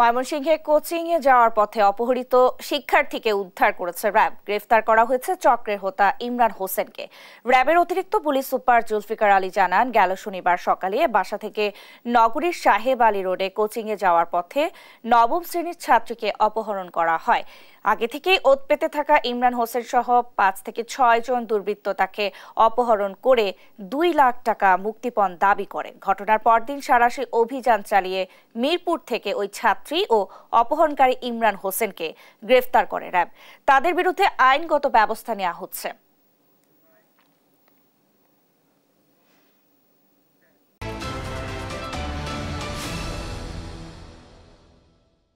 ময়মনসিংহে কোচিংয়ে যাওয়ার পথে অপহৃত শিক্ষার্থীকে উদ্ধার করেছে র্যাব গ্রেফতার করা হয়েছে চক্রের হোতা ইমরান হোসেনকে র্যাবের অতিরিক্ত পুলিশ সুপার জুলফিকার আলী জানান গেল শনিবার সকালে বাসা থেকে নগরীর সাহেব আলী রোডে কোচিংয়ে যাওয়ার পথে নবম শ্রেণীর ছাত্রীকে অপহরণ করা হয় আগে থেকেই ওত পেতে থাকা ইমরান হোসেন সহ পাঁচ থেকে ছয় জন দুর্বৃত্ত তাকে অপহরণ করে দুই লাখ টাকা মুক্তিপণ দাবি করে ঘটনার পরদিন সারাশি অভিযান চালিয়ে মিরপুর থেকে ওই ছাত্র ছাত্রী ও অপহরণকারী ইমরান হোসেনকে গ্রেফতার করে র্যাব তাদের বিরুদ্ধে আইনগত ব্যবস্থা নেওয়া হচ্ছে